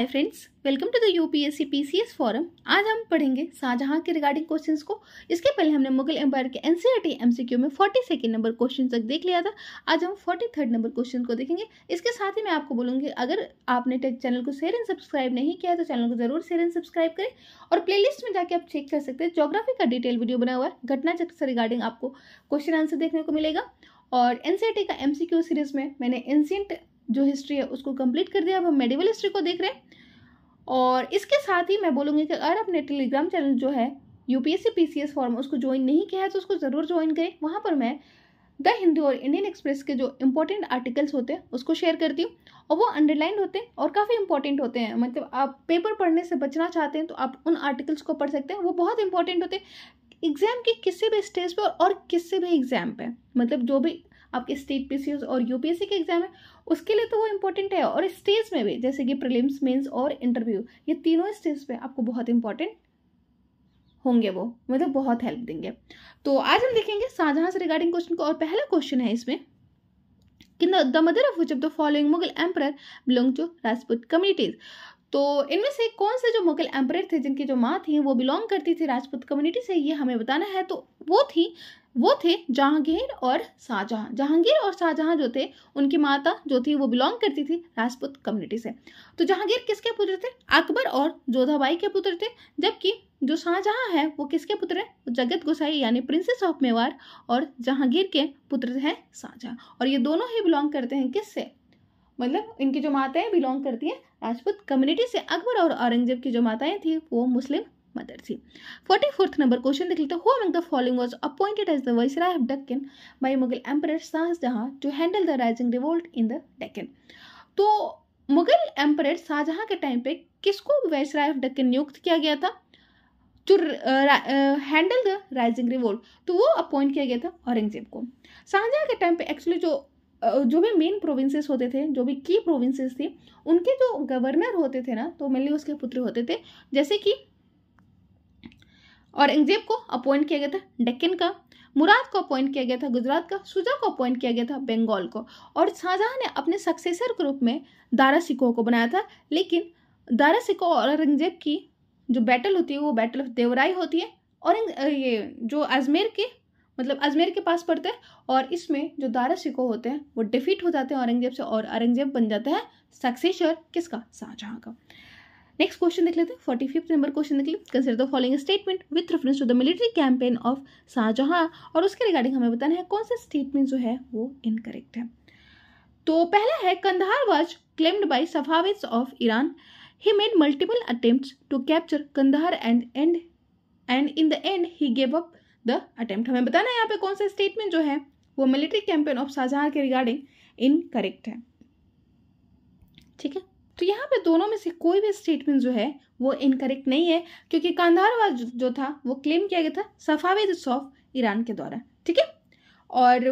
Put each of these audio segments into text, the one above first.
Hi friends welcome to the UPSC PCS forum आज हम पढ़ेंगे शाहजहां के रिगार्डिंग क्वेश्चंस को इसके पहले हमने मुगल एम्पायर के एनसीईआरटी एमसीक्यू e में फोर्टी सेकेंड नंबर क्वेश्चन तक देख लिया था आज हम फोर्टी थर्ड नंबर क्वेश्चन को देखेंगे इसके साथ ही मैं आपको बोलूंगी अगर आपने चैनल को शेयर एंड सब्सक्राइब नहीं किया तो चैनल को जरूर शेयर एंड सब्सक्राइब करें और प्ले में जाकर आप चेक कर सकते हैं जोग्राफी का डिटेल वीडियो बना हुआ है घटना चक्र से रिगार्डिंग आपको क्वेश्चन आंसर देखने को मिलेगा और एनसीआरटी e का एमसीक्यू सीरीज में मैंने एंशियंट जो हिस्ट्री है उसको कंप्लीट कर दिया अब हम मेडिवल हिस्ट्री को देख रहे हैं और इसके साथ ही मैं बोलूँगी कि अगर आपने टेलीग्राम चैनल जो है यू सी एस फॉर्म उसको ज्वाइन नहीं किया है तो उसको ज़रूर ज्वाइन करें वहाँ पर मैं द हिंदू और इंडियन एक्सप्रेस के जो इंपॉर्टेंट आर्टिकल्स होते हैं उसको शेयर करती हूँ और वो अंडरलाइन होते हैं और काफ़ी इंपॉर्टेंट होते हैं मतलब आप पेपर पढ़ने से बचना चाहते हैं तो आप उन आर्टिकल्स को पढ़ सकते हैं वो बहुत इंपॉर्टेंट होते हैं एग्जाम के किसी भी स्टेज पर और किसी भी एग्जाम पे मतलब जो भी आपके स्टेट पी और यूपीएससी के एग्जाम है उसके लिए तो वो इंपॉर्टेंट है और स्टेज में भी जैसे कि प्रिलिम्स मेन्स और इंटरव्यू ये तीनों स्टेज पे आपको बहुत इंपॉर्टेंट होंगे वो मतलब बहुत हेल्प देंगे तो आज हम देखेंगे शाहजहां से रिगार्डिंग क्वेश्चन को और पहला क्वेश्चन है इसमें कि the mother of which of the following Mughal emperor belong to Rajput communities तो इनमें से कौन से जो मुगल एम्पर थे जिनकी जो माँ थी वो बिलोंग करती थी राजपूत कम्युनिटी से ये हमें बताना है तो वो थी वो थे जहांगीर और शाहजहां जहांगीर और शाहजहां जो थे उनकी माता जो थी वो बिलोंग करती थी राजपूत कम्युनिटी से तो जहांगीर किसके पुत्र थे अकबर और जोधाबाई के पुत्र थे जबकि जो शाहजहां है वो किसके पुत्र है जगत गोसाई यानी प्रिंसेस ऑफ मेवाड़ और जहांगीर के पुत्र हैं शाहजहां और ये दोनों ही बिलोंग करते हैं किससे मतलब इनकी जो माताएं बिलोंग करती हैं राजपूत कम्युनिटी से अकबर और औरंगजेब की जो माताएं थी वो मुस्लिम मदर थी फोर्टी फोर्थ नंबर क्वेश्चन देख लेते हैं whom the following was appointed as the viceroy of Deccan by Mughal emperor Shahjahan to handle the rising revolt in the Deccan तो मुगल एम्पर शाहजहाँ के टाइम पे किसको वाइसराय ऑफ डक्कन नियुक्त किया गया था to handle the rising revolt तो वो अपॉइंट किया गया था औरंगजेब को शाहजहाँ के टाइम पे एक्चुअली जो जो भी मेन प्रोविंसेस होते थे जो भी की प्रोविंसेस थी उनके जो गवर्नर होते थे ना तो मेनली उसके पुत्र होते थे जैसे कि औरंगजेब को अपॉइंट किया गया था डेक्कन का मुराद को अपॉइंट किया गया था गुजरात का सुजा को अपॉइंट किया गया था बंगाल को और शाहजहाँ ने अपने सक्सेसर के रूप में दारा सिको को बनाया था लेकिन दारा सिको और औरंगजेब की जो बैटल होती है वो बैटल ऑफ देवराई होती है और ये जो अजमेर के मतलब अजमेर के पास पड़ते हैं और इसमें जो दारा सिको होते हैं वो डिफीट हो जाते हैं औरंगजेब से और औरंगजेब बन जाते हैं सक्सेसर किसका शाहजहाँ का नेक्स्ट क्वेश्चन देख लेते हैं फोर्टी फिफ्थ नंबर क्वेश्चन देख लेते consider the following statement with reference to the military campaign of Shahjahan और उसके रिगार्डिंग हमें बताना है कौन सा स्टेटमेंट जो है वो इनकरेक्ट है तो पहला है Kandahar was claimed by Safavids of Iran he made multiple attempt to capture Kandahar and and and in the end he gave up the attempt हमें बताना है यहाँ पे कौन सा स्टेटमेंट जो है वो मिलिट्री कैंपेन ऑफ शाहजहां के रिगार्डिंग इनकरेक्ट है ठीक है तो यहाँ पे दोनों में से कोई भी स्टेटमेंट जो है वो इनकरेक्ट नहीं है क्योंकि कांधार वार जो था वो क्लेम किया गया था सफावेद ऑफ ईरान के द्वारा ठीक है और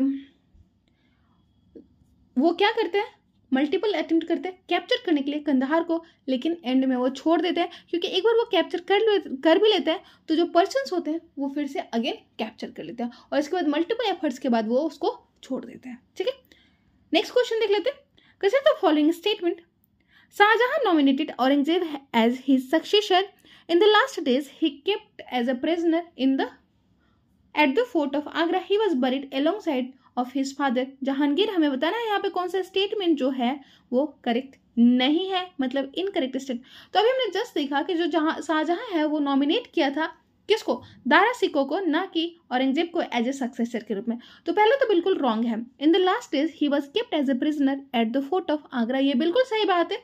वो क्या करते हैं मल्टीपल अटेम्प्ट करते हैं कैप्चर करने के लिए कंधार को लेकिन एंड में वो छोड़ देते हैं क्योंकि एक बार वो कैप्चर कर कर भी लेते हैं तो जो पर्सनस होते हैं वो फिर से अगेन कैप्चर कर लेते हैं और इसके बाद मल्टीपल एफर्ट्स के बाद वो उसको छोड़ देते हैं ठीक है नेक्स्ट क्वेश्चन देख लेते हैं consider the following statement Shahjahan nominated Aurangzeb as his successor the last days he kept as a prisoner in the at the fort of Agra he was was alongside of his father Jahangir हमें बताना है यहाँ पे कौन सा स्टेटमेंट जो है वो करेक्ट नहीं है मतलब इनकरेक्ट स्टेटमेंट तो अभी हमने जस्ट देखा कि जो जहाँ शाहजहाँ है वो नॉमिनेट किया था किसको दारा सिको को ना कि औरंगजेब को एज ए सक्सेसर के रूप में तो पहले तो बिल्कुल रॉन्ग है in the last days he was kept as a prisoner at the fort of Agra ये बिल्कुल सही बात है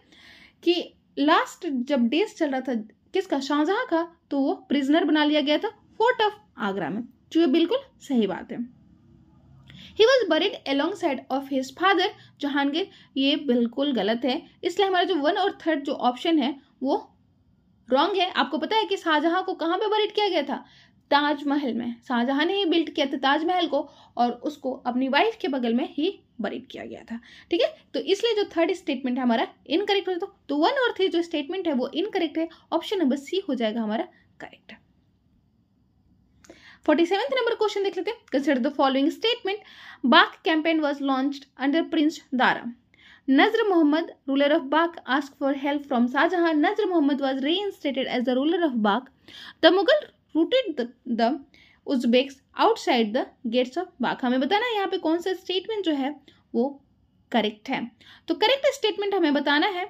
कि लास्ट जब डेज चल रहा था किसका शाहजहां का तो वो प्रिजनर बना लिया गया था फोर्ट ऑफ आगरा में जो तो बिल्कुल सही बात है he was buried alongside of his father Jahangir ये बिल्कुल गलत है इसलिए हमारा जो वन और थर्ड जो ऑप्शन है वो रॉन्ग है आपको पता है कि शाहजहां को कहाँ पे बरिड किया गया था ताजमहल में शाहजहां ने ही बिल्ट किया था ताजमहल को और उसको अपनी वाइफ के बगल में ही बरिड किया गया था ठीक है तो इसलिए जो थर्ड स्टेटमेंट है हमारा इनकरेक्ट हो तो वन और थ्री जो स्टेटमेंट है वो इनकरेक्ट है ऑप्शन नंबर सी हो जाएगा हमारा correct forty seventh number question देख लेते consider the following statement Balkh campaign was launch under prince Dara Nazar Mohammad ruler of Balkh ask for help from Shahjahan Nazar Mohammad was reinstated as the ruler of Balkh the Mughal routed the Uzbeks outside the gates of Balkh हमें बताना है यहाँ पे कौन सा statement जो है वो करेक्ट है तो करेक्ट स्टेटमेंट हमें बताना है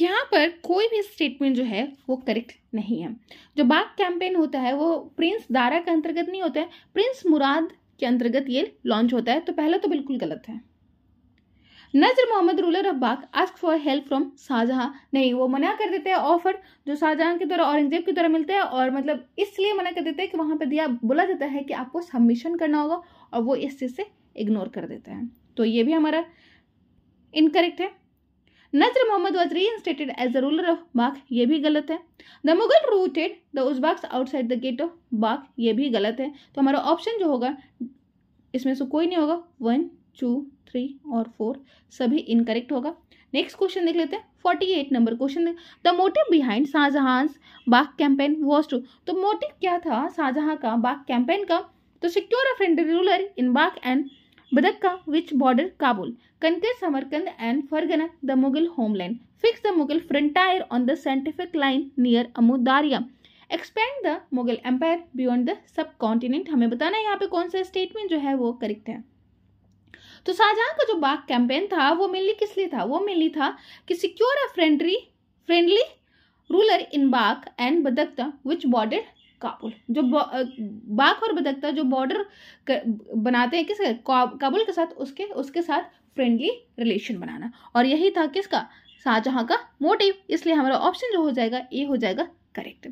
यहाँ पर कोई भी स्टेटमेंट जो है वो करेक्ट नहीं है जो बाघ कैंपेन होता है वो प्रिंस दारा के अंतर्गत नहीं होता है प्रिंस मुराद के अंतर्गत ये लॉन्च होता है तो पहला तो बिल्कुल गलत है Nazar Mohammad ruler of Balkh ask for help from Shahjahan नहीं वो मना कर देते हैं ऑफर जो शाहजहां के द्वारा औरंगजेब के द्वारा मिलता है और मतलब इसलिए मना कर देते हैं कि वहाँ पर दिया बोला जाता है कि आपको सबमिशन करना होगा और वो इस चीज़ से इग्नोर कर देते हैं तो ये भी हमारा इनकरेक्ट है Mohammad was reinstated as the ruler of Bagh. ये भी गलत है the Mughal routed the Uzbeks outside the gate of Balkh ये भी गलत है तो हमारा ऑप्शन जो होगा इसमें से कोई नहीं होगा वन टू थ्री और फोर सभी इनकरेक्ट होगा नेक्स्ट क्वेश्चन देख लेते हैं forty eight number question the motive behind Shahjahan Balkh campaign was to तो मोटिव क्या था शाहजहां का बाग कैंपेन का to secure a friend ruler in Balkh and Badakhshan which border Kabul conquer Samarkand and Ferghana the Mughal homeland fix the Mughal frontier on the scientific line near Amu Darya expand the Mughal empire beyond the subcontinent हमें बताना है यहाँ पे कौन सा statement जो है वो करेक्ट है तो शाहजहां का जो बाग कैंपेन था वो मेनली किस लिए था वो मेनली था कि secure a friendly friendly ruler in Balkh and Badakhshan which border Kabul जो बाघ और बदकता जो बॉर्डर बनाते हैं किसके काबुल के साथ उसके उसके साथ फ्रेंडली रिलेशन बनाना और यही था किसका शाहजहाँ का मोटिव इसलिए हमारा ऑप्शन जो हो जाएगा ए हो जाएगा करेक्ट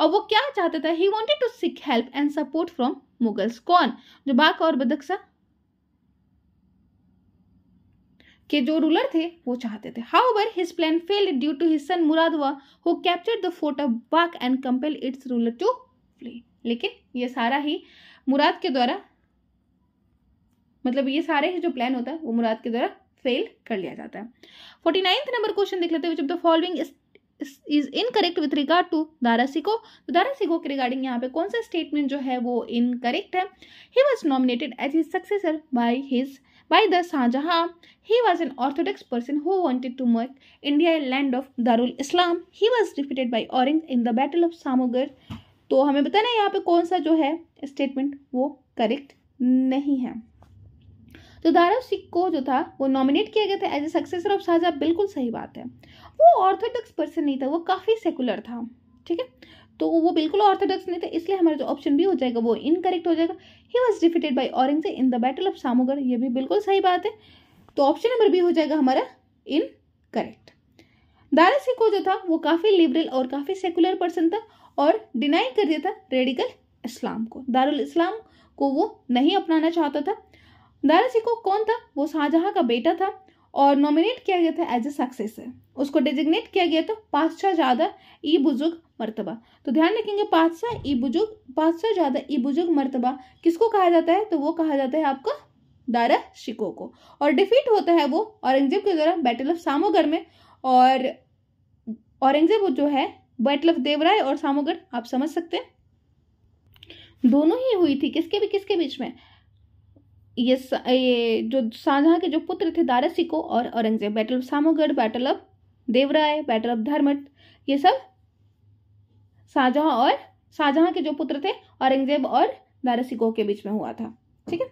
और वो क्या चाहता था he wanted to seek help and support from Mughals कौन जो बाघ और बदकसा के जो रूलर थे वो चाहते थे however his plan failed due to his son Murad who capture the fort of Balkh and compel its ruler to flee लेकिन ये सारा ही मुराद के द्वारा मतलब ये सारे जो प्लान होता है वो मुराद के द्वारा फेल कर लिया जाता है फोर्टी नाइन्थ नंबर क्वेश्चन देख लेते हैं the following is incorrect with regard to Dara Dara Shikoh तो दारा दारासिको के रिगार्डिंग यहाँ पे कौन सा स्टेटमेंट जो है वो इनकरेक्ट है he was nominated as his successor by his by the Shahjahan. He was an orthodox person who wanted to make India a land of Darul Islam. He was defeated by Orange in the Battle of Samogar तो हमें पता ना यहाँ पे कौन सा जो है स्टेटमेंट वो करेक्ट नहीं है तो दारा सिख को जो था वो नॉमिनेट किया गया था as a successor of Shahjahan बिल्कुल सही बात है वो ऑर्थोडॉक्स पर्सन नहीं था वो काफ़ी सेकुलर था ठीक है तो वो बिल्कुल ऑर्थोडॉक्स नहीं था इसलिए हमारा जो ऑप्शन बी हो जाएगा वो इनकरेक्ट हो जाएगा he was defeated by Aurangzeb in the battle of Samugarh ये भी बिल्कुल सही बात है तो ऑप्शन नंबर बी हो जाएगा हमारा इनकरेक्ट दारा सिंह को जो था वो काफ़ी लिबरल और काफ़ी सेकुलर पर्सन था और डिनाई कर दिया था रेडिकल इस्लाम को दारुल इस्लाम को वो नहीं अपनाना चाहता था दारा को कौन था वो शाहजहाँ का बेटा था और नॉमिनेट किया गया था एज ए सक्सेसर उसको डेजिग्नेट किया गया था पादशाह ज्यादा ई बुजुर्ग मरतबा तो ध्यान रखेंगे पादशाह ई बुजुर्ग पादशाह ज्यादा ई बुजुर्ग मरतबा किसको कहा जाता है तो वो कहा जाता है आपका दारा शिको को और डिफीट होता है वो औरंगजेब के द्वारा बैटल ऑफ सामोगढ़ में और औरंगजेब जो है बैटल देवराय और सामोगढ़ आप समझ सकते हैं दोनों ही हुई थी किसके भी किसके बीच में ये ये जो शाहजहां के जो पुत्र थे दारा सिको और Aurangzeb battle of Samugarh battle of Deorai battle of Dharmat ये सब शाहजहां और शाहजहां के जो पुत्र थे औरंगजेब और दारा सिको के बीच में हुआ था ठीक है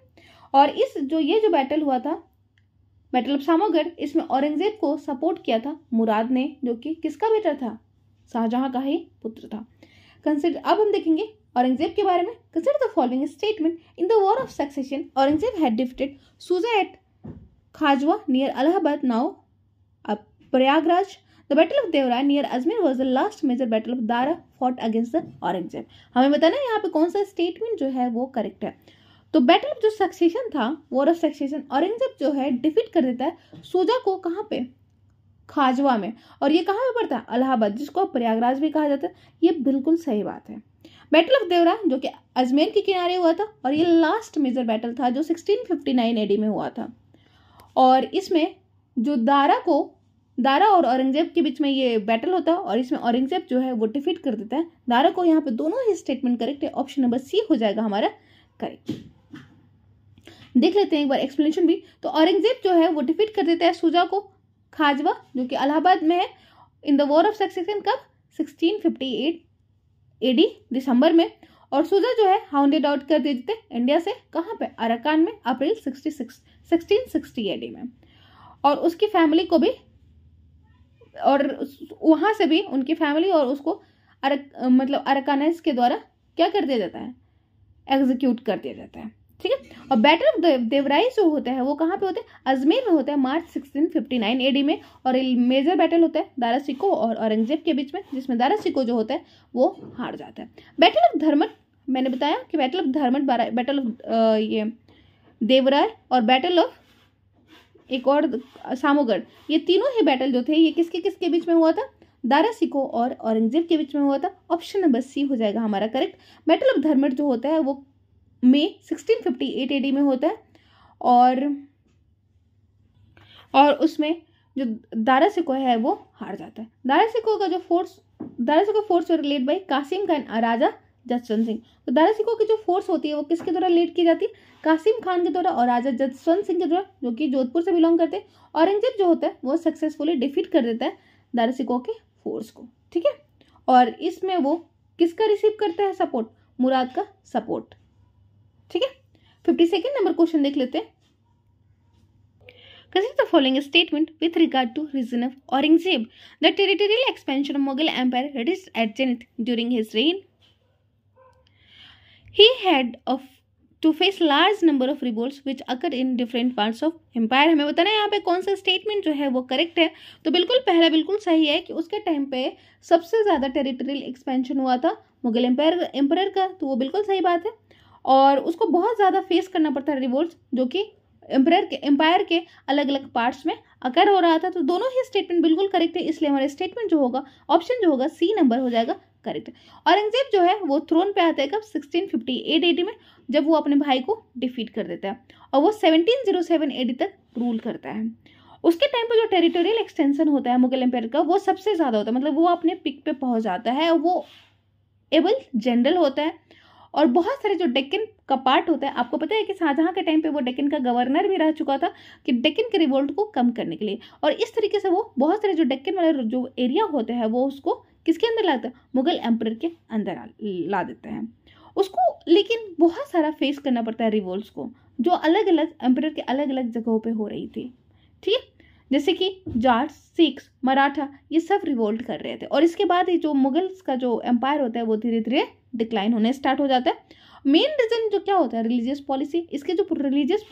और इस जो ये जो बैटल हुआ था बैटल ऑफ सामोगढ़ इसमें औरंगजेब को सपोर्ट किया था मुराद ने जो कि किसका बेटा था शाहजहां का ही पुत्र था कंसिडर अब हम देखेंगे औरंगजेब के बारे में consider the following statement in the war of succession Aurangzeb had defeated Shuja at Khajwa near Allahabad now Prayagraj the battle of Deorai near Ajmer was the last major battle of Dara fought against the Aurangzeb हमें बताना है यहाँ पे कौन सा स्टेटमेंट जो है वो करेक्ट है तो बैटल ऑफ जो सक्सेशन था वॉर ऑफ सक्सेशन औरंगजेब जो है डिफीट कर देता है सूजा को कहाँ पे खाजवा में और ये कहाँ पड़ता है अलाहाबाद जिसको प्रयागराज भी कहा जाता है ये बिल्कुल सही बात है बैटल ऑफ देवरा जो कि अजमेर के किनारे हुआ था और ये लास्ट मेजर बैटल था जो 1659 एडी में हुआ था और इसमें जो दारा को दारा और औरंगजेब के बीच में ये बैटल होता है और इसमें औरंगजेब जो है वो डिफीट कर देता है दारा को यहाँ पे दोनों ही स्टेटमेंट करेक्ट है ऑप्शन नंबर सी हो जाएगा हमारा करेक्ट देख लेते हैं एक बार एक्सप्लेनेशन भी तो औरंगजेब जो है वो डिफीट कर देता है सुजा को खाजवा जो कि अलाहाबाद में है in the war of succession कब 1658 एडी दिसंबर में और सुजा जो है हाउंडेड आउट कर दिए इंडिया से कहाँ पे अरकान में अप्रैल 66 1660 एडी में और उसकी फैमिली को भी और वहाँ से भी उनकी फैमिली और उसको अरक मतलब अरकानस के द्वारा क्या कर दिया जाता है एग्जीक्यूट कर दिया जाता है और बैटल ऑफ देवराई जो होता है वो कहाँ पे होते हैं अजमेर में होता है मार्च सिक्सटीन फिफ्टी नाइन में और मेजर बैटल होता है दारा सिको और औरंगजेब के बीच में जिसमें दारा सिको जो होता है वो हार जाता है बैटल ऑफ धर्मट मैंने बताया कि battle of Dharmat battle of ये देवराय और बैटल ऑफ एक और सामोगढ़ ये तीनों ही बैटल जो थे ये किसके किसके बीच में हुआ था दारा सिको और औरंगजेब के बीच में हुआ था ऑप्शन नंबर सी हो जाएगा हमारा करेक्ट बैटल ऑफ धर्मट जो होता है वो में 1658 फिफ्टी में होता है और और उसमें जो दारा सिको है वो हार जाता है दारा सिको का जो force Dara Shikoh force relate by Qasim Khan Raja Jaswant Singh तो दारा सिको की जो फोर्स होती है वो किसके द्वारा लीड की जाती है कासिम खान के द्वारा और राजा जसवंत सिंह के द्वारा जो कि जोधपुर से बिलोंग करते हैं औरंगजेब जो होता है वो सक्सेसफुली डिफीट कर देता है दारा सिको के फोर्स को ठीक है और इसमें वो किसका रिसीव करता है सपोर्ट मुराद का सपोर्ट ठीक है फिफ्टी सेकेंड नंबर क्वेश्चन देख लेते हैं consider the following statement with regard to region of Aurangzeb the territorial expansion of Mughal empire reached its zenith during his reign he had of to face large number of revolt which occur in different part of empire हमें बताना है यहाँ पे कौन सा statement जो है वो करेक्ट है तो बिल्कुल पहला बिल्कुल सही है कि उसके टाइम पे सबसे ज्यादा टेरिटोरियल एक्सपेंशन हुआ था मुगल एम्पायर एम्पायर का तो वो बिल्कुल सही बात है और उसको बहुत ज़्यादा फेस करना पड़ता है रिवोल्ट जो कि एम्पायर के एम्पायर के अलग अलग पार्ट्स में अगर हो रहा था तो दोनों ही स्टेटमेंट बिल्कुल करेक्ट है इसलिए हमारा स्टेटमेंट जो होगा ऑप्शन जो होगा सी नंबर हो जाएगा करेक्ट औरंगजेब जो है वो थ्रोन पे आता है कब 1658 एडी में जब वो अपने भाई को डिफीट कर देता है और वो 1707 एडी तक रूल करता है उसके टाइम पर जो टेरिटोरियल एक्सटेंसन होता है मुगल एम्पायर का वो सबसे ज़्यादा होता है मतलब वो अपने पिक पे पहुँच जाता है वो एबल जनरल होता है और बहुत सारे जो डेक्किन का पार्ट होता है आपको पता है कि शाहजहाँ के टाइम पे वो डेक्कन का गवर्नर भी रह चुका था कि डेकिन के रिवोल्ट को कम करने के लिए और इस तरीके से वो बहुत सारे जो डेक्किन वाले जो एरिया होते हैं वो उसको किसके अंदर लाते है मुगल एम्पर के अंदर ला देते हैं उसको लेकिन बहुत सारा फेस करना पड़ता है रिवोल्ट को जो अलग अलग एम्पर के अलग अलग जगहों पर हो रही थी ठीक है जैसे कि जाट सिख्स मराठा ये सब रिवोल्ट कर रहे थे और इसके बाद ही जो मुगल्स का जो एम्पायर होता है वो धीरे धीरे डिक्लाइन होने स्टार्ट हो जाता है मेन रीज़न जो क्या होता है रिलीजियस पॉलिसी इसके जो रिलीजियस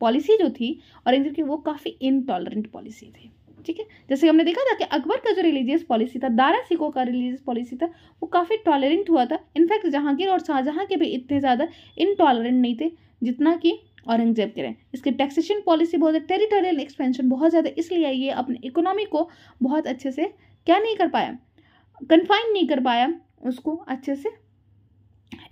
पॉलिसी जो थी औरंगजेब की वो काफ़ी इनटॉलरेंट पॉलिसी थी ठीक है जैसे हमने देखा था कि अकबर का जो रिलीजियस पॉलिसी था दारा सिखों का रिलीजियस पॉलिसी था वो काफ़ी टॉलरेंट हुआ था इनफैक्ट जहांगीर और शाहजहाँ के भी इतने ज़्यादा इनटॉलरेंट नहीं थे जितना कि औरंगजेब के रहे इसके टैक्सेशन पॉलिसी बहुत टेरिटोरियल एक्सपेंशन बहुत ज़्यादा इसलिए ये अपने इकोनॉमी को बहुत अच्छे से क्या नहीं कर पाया कन्फाइन नहीं कर पाया उसको अच्छे से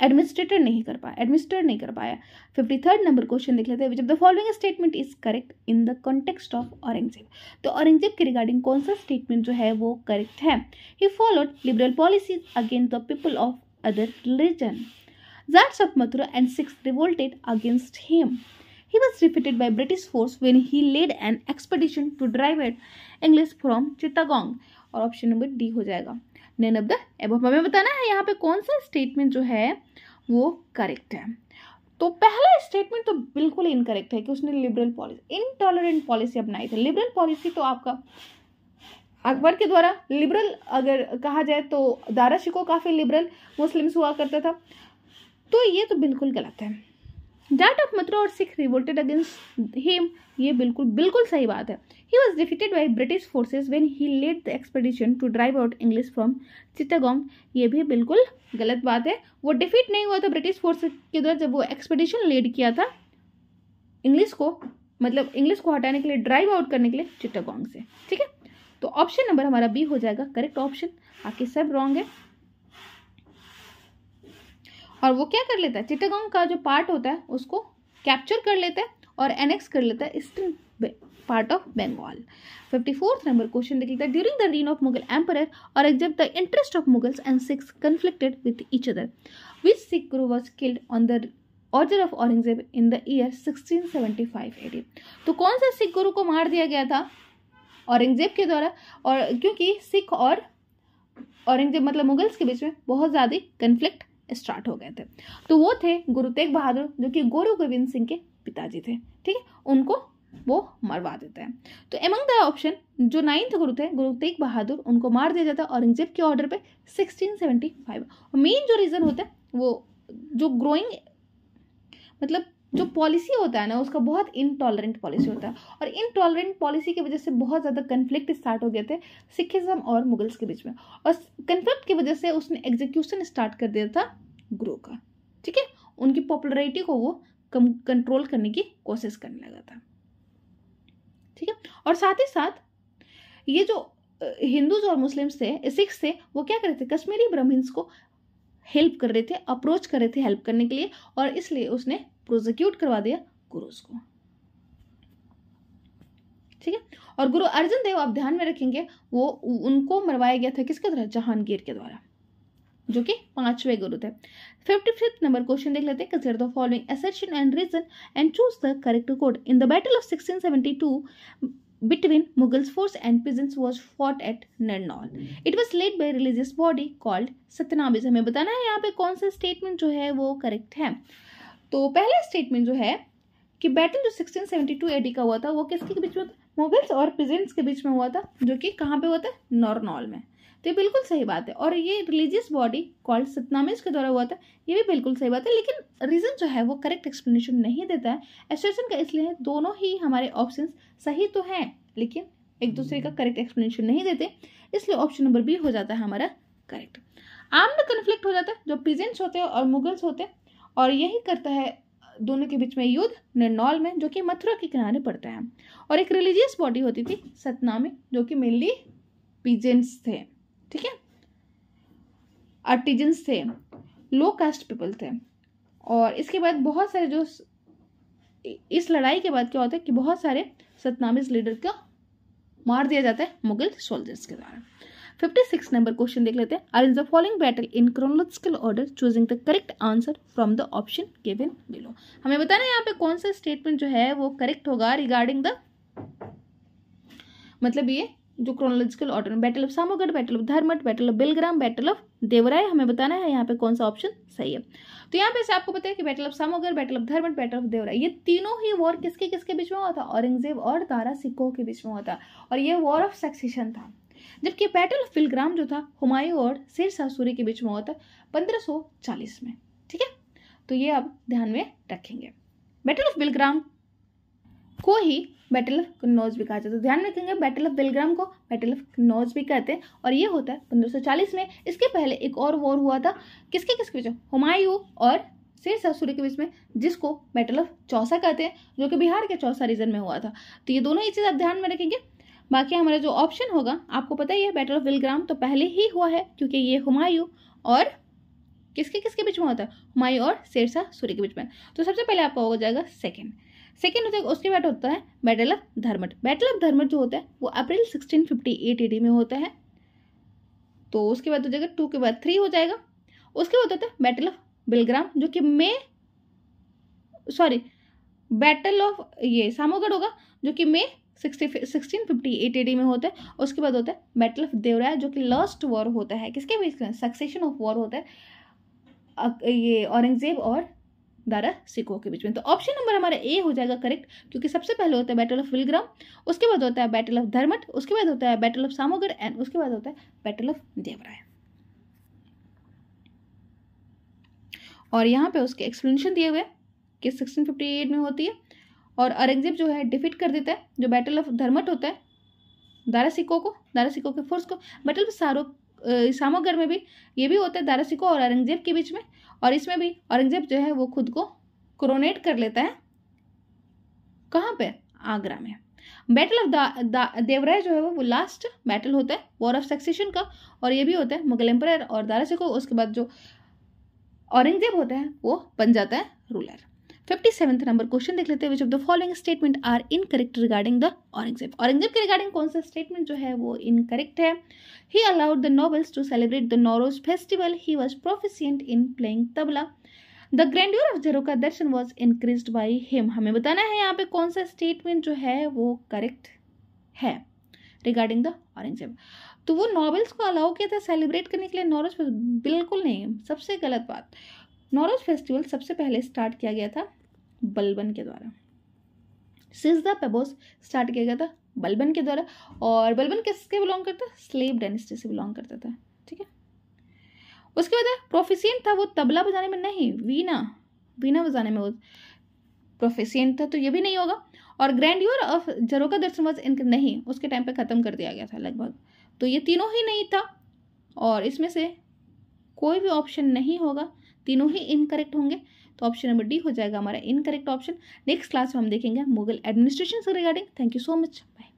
एडमिनिस्ट्रेटर नहीं कर पाया एडमिनिस्ट्रेटर नहीं कर पाया फिफ्टी थर्ड नंबर क्वेश्चन देख लेते हैं जब the following statement is correct in the context of Aurangzeb तो औरंगजेब के रिगार्डिंग कौन सा स्टेटमेंट जो है वो करेक्ट है he followed liberal policies against the people of other religion Jats of Mathura and Sikhs revolted against him he was defeated by British force when he led an expedition to drive at English from Chittagong. और option number D हो जाएगा नैन of the above हमें बताना है यहाँ पे कौन सा स्टेटमेंट जो है वो करेक्ट है तो पहला स्टेटमेंट तो बिल्कुल इनकरेक्ट है कि उसने लिबरल पॉलिसी इनटॉलरेंट पॉलिसी अपनाई थी लिबरल पॉलिसी तो आपका अकबर के द्वारा लिबरल अगर कहा जाए तो दारा शिको काफ़ी लिबरल मुस्लिम्स हुआ करता था तो ये तो बिल्कुल गलत है डैट ऑफ मथुरा और सिख रिवोल्टेड अगेंस्ट हिम ये बिल्कुल बिल्कुल सही बात है he was defeated by British forces when he led the expedition to drive out English from Chittagong ये भी बिल्कुल गलत बात है वो डिफीट नहीं हुआ था ब्रिटिश फोर्सेज के द्वारा जब वो एक्सपेडिशन लीड किया था इंग्लिश को मतलब इंग्लिश को हटाने के लिए ड्राइव आउट करने के लिए चित्तागोंग से ठीक है तो ऑप्शन नंबर हमारा बी हो जाएगा करेक्ट ऑप्शन आपके सब रॉन्ग है और वो क्या कर लेता है चिटागोंग का जो पार्ट होता है उसको कैप्चर कर लेता है और एनेक्स कर लेता है eastern part of Bengal fifty fourth number question देख लेता है during the reign of Mughal emperor Aurangzeb the interest of Mughals and Sikhs conflicted with each other which Sikh guru was killed on the order of Aurangzeb in the year sixteen 1675 AD तो कौन सा सिख गुरु को मार दिया गया था औरंगजेब के द्वारा और क्योंकि सिख और औरंगजेब मतलब मुगल्स के बीच में बहुत ज़्यादा कन्फ्लिक्ट स्टार्ट हो गए थे तो वो थे गुरु तेग बहादुर जो कि गुरु गोविंद सिंह के पिताजी थे ठीक है उनको वो मरवा देते हैं तो एमंग द ऑप्शन जो नाइन्थ गुरु थे गुरु तेग बहादुर उनको मार दिया जाता है औरंगजेब के ऑर्डर पे 1675 मेन जो रीज़न होता है वो जो ग्रोइंग मतलब जो पॉलिसी होता है ना उसका बहुत इनटॉलरेंट पॉलिसी होता है और इनटॉलरेंट पॉलिसी की वजह से बहुत ज़्यादा कन्फ्लिक्ट स्टार्ट हो गए थे सिखिज़म और मुगल्स के बीच में और कन्फ्लिक्ट की वजह से उसने एग्जीक्यूशन स्टार्ट कर दिया था गुरु का ठीक है उनकी पॉपुलरिटी को वो कम कंट्रोल करने की कोशिश करने लगा था ठीक है और साथ ही साथ ये जो हिंदूज और मुस्लिम्स थे सिख्स थे वो क्या करते थे कश्मीरी ब्राह्मण्स को हेल्प कर रहे थे अप्रोच कर रहे थे हेल्प करने के लिए और इसलिए उसने प्रोजिक्यूट करवा दिया गुरुज को ठीक है और गुरु अर्जुन देव आप ध्यान में रखेंगे वो उनको मरवाया गया था किसके द्वारा जहांगीर के द्वारा जो कि पांचवें गुरु थे फिफ्टी फिफ्थ नंबर क्वेश्चन देख लेते हैं the following assertion and reason and choose the correct code in the battle of sixteen seventy two between Mughals force and peasants was fought at Narnaul. It was led by religious body called Satnamis. हमें बताना है यहाँ पे कौन सा statement जो है वो correct है तो पहला statement जो है कि बैटल जो 1672 एडी का हुआ था वो किसके बीच में मुगल्स और पिजेंट्स के बीच में हुआ था जो कि कहाँ पे हुआ था नॉर्नॉल में तो ये बिल्कुल सही बात है और ये रिलीजियस बॉडी कॉल्ड सतनामेज के द्वारा हुआ था ये भी बिल्कुल सही बात है लेकिन रीज़न जो है वो करेक्ट एक्सप्लेनेशन नहीं देता है एसोसिएशन का इसलिए है दोनों ही हमारे ऑप्शन सही तो हैं लेकिन एक दूसरे का करेक्ट एक्सप्लेनेशन नहीं देते इसलिए ऑप्शन नंबर बी हो जाता है हमारा करेक्ट आर्म्ड कन्फ्लिक्ट हो जाता है जो पीजेंट्स होते हैं और मुगल्स होते हैं और यही करता है दोनों के बीच में युद्ध निर्नौल में जो कि मथुरा के किनारे पड़ता है और एक रिलीजियस बॉडी होती थी सतनामी जो कि मेनली पीजेंट्स थे ठीक है आर्टिजन्स थे लो कास्ट पीपल थे और इसके बाद बहुत सारे जो इस लड़ाई के बाद क्या होता है कि बहुत सारे सतनामीज लीडर को मार दिया जाता है मुगल सोल्जर्स के द्वारा फिफ्टी सिक्स नंबर क्वेश्चन देख लेते हैं are in the following battle in chronological order choosing the correct answer from the option given below हमें बताना है यहाँ पे कौन सा स्टेटमेंट जो है वो करेक्ट होगा रिगार्डिंग द मतलब ये जो क्रोनोलॉजिकल ऑर्डर में battle of Samugarh battle of Dharmat battle of Bilgram battle of Deorai हमें बताना है यहाँ पे कौन सा ऑप्शन सही है तो यहाँ पे से आपको बताया कि battle of Samugarh battle of Dharmat battle of Deorai ये तीनों ही वॉर किसके किसके बीच में हुआ था औरंगजेब और तारा सिखों के बीच में हुआ था और ये वॉर ऑफ सक्सेशन था जबकि बैटल ऑफ बिलग्राम जो था हुमायूं और सिरसा सूरी के बीच में हुआ था 1540 में ठीक है तो ये आप ध्यान में रखेंगे बैटल ऑफ बिलग्राम को ही बैटल ऑफ कन्नौज भी कहा जाता है तो ध्यान रखेंगे बैटल ऑफ बेलग्राम को बैटल ऑफ कन्नौज भी कहते हैं और ये होता है 1540 में इसके पहले एक और वॉर हुआ था किसके किसके बीच हुमायूं और सिरसा सूर्य के बीच में जिसको बैटल ऑफ चौसा कहते हैं जो कि बिहार के चौसा रीजन में हुआ था तो ये दोनों ही चीज़ आप ध्यान में रखेंगे बाकी हमारा जो ऑप्शन होगा आपको पता ही है बैटल ऑफ बिलग्राम तो पहले ही हुआ है क्योंकि ये हुमायूं और किसके किसके बीच में होता है हुमायूं और शेरशाह सूर्य के बीच में तो सबसे पहले आपका हो जाएगा सेकेंड सेकेंड होता है उसके बाद होता है battle of Dharmat battle of Dharmat जो होता है वो April sixteen fifty eight AD में होता है तो उसके बाद हो जाएगा टू के बाद थ्री हो जाएगा उसके बाद होता है बैटल ऑफ बिलग्राम जो कि मे सॉरी बैटल ऑफ ये सामोगढ़ होगा जो कि May sixty sixteen fifty eight AD में होता है उसके बाद होता है बैटल ऑफ देवराय जो कि लास्ट वॉर होता है किसके बीच सक्सेशन ऑफ वॉर होता है ये औरंगजेब और दारा सिकोह के बीच में तो ऑप्शन नंबर हमारा ए हो जाएगा करेक्ट क्योंकि सबसे पहले होता है बैटल ऑफ विलग्राम उसके बाद होता है बैटल ऑफ धर्मठ उसके बाद होता है बैटल ऑफ सामोगढ़ एंड उसके बाद होता है बैटल ऑफ देवराय और यहाँ पे उसके एक्सप्लेनेशन दिए हुए कि 1658 में होती है और अरेंगजेब जो है डिफीट कर देता है जो बैटल ऑफ धर्मठ होता है दारा सिको को दारा सिको के फोर्स को बैटल ऑफ सारो शामोगर में भी ये भी होता है दारा सिको और औरंगजेब के बीच में और इसमें भी औरंगजेब जो है वो खुद को क्रोनेट कर लेता है कहाँ पे आगरा में बैटल ऑफ देवराय जो है वो लास्ट बैटल होता है वॉर ऑफ सक्सेशन का और ये भी होता है मुगल एम्पायर और दारा सिको उसके बाद जो औरंगजेब होता है वो बन जाता है ruler fifty seventh number question देख लेते हैं which of the following statement are incorrect regarding the Aurangzeb Aurangzeb के रिगार्डिंग कौन सा स्टेटमेंट जो है वो इनकरेक्ट है he allowed the nobles to celebrate the Nowruz festival he was proficient in playing tabla the grandeur of jharokha darshan was increase by him हमें बताना है यहाँ पे कौन सा स्टेटमेंट जो है वो करेक्ट है रिगार्डिंग द औरंगजेब तो वो नॉवेल्स को अलाउ किया था सेलिब्रेट करने के लिए नॉरेज बिल्कुल नहीं सबसे गलत बात नौरोज फेस्टिवल सबसे पहले स्टार्ट किया गया था बलबन के द्वारा सिजदा पेबोस स्टार्ट किया गया था बलबन के द्वारा और बलबन किसके बिलोंग करता स्लेव डायनेस्टी से बिलोंग करता था ठीक है उसके बाद प्रोफेसियन था वो तबला बजाने में नहीं वीना वीना बजाने में वो प्रोफेसियन था तो ये भी नहीं होगा और ग्रैंड यूर ऑफ जरो का दर्शन वज इनका नहीं उसके टाइम पे ख़त्म कर दिया गया था लगभग तो ये तीनों ही नहीं था और इसमें से कोई भी ऑप्शन नहीं होगा तीनों ही इनकरेक्ट होंगे तो ऑप्शन नंबर डी हो जाएगा हमारा इनकरेक्ट ऑप्शन नेक्स्ट क्लास में हम देखेंगे मुगल एडमिनिस्ट्रेशन से regarding thank you so much bye